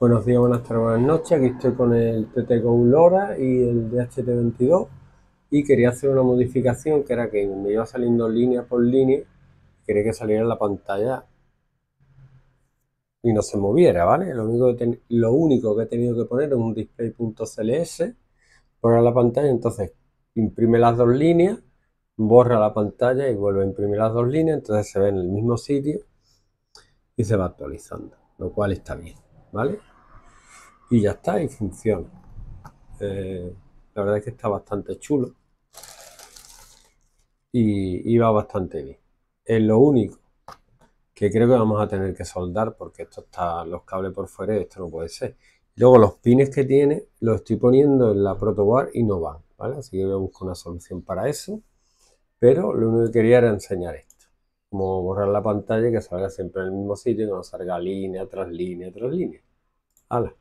Buenos días, buenas tardes, buenas noches. Aquí estoy con el TTGO LoRa y el DHT22 y quería hacer una modificación que era que me iba saliendo línea por línea, quería que saliera la pantalla y no se moviera, ¿vale? Lo único que, lo único que he tenido que poner es un display.cls para la pantalla, entonces imprime las dos líneas, borra la pantalla y vuelve a imprimir las dos líneas, entonces se ve en el mismo sitio y se va actualizando, lo cual está bien, ¿vale? y ya está y funciona. Eh, la verdad es que está bastante chulo y, va bastante bien. Es lo único que creo que vamos a tener que soldar porque esto está los cables por fuera esto no puede ser. Luego los pines que tiene los estoy poniendo en la protobar y no van, ¿vale? Así que voy a buscar una solución para eso. Pero lo único que quería era enseñar esto. Como borrar la pantalla que salga siempre en el mismo sitio y no salga línea tras línea tras línea. ¡Hala!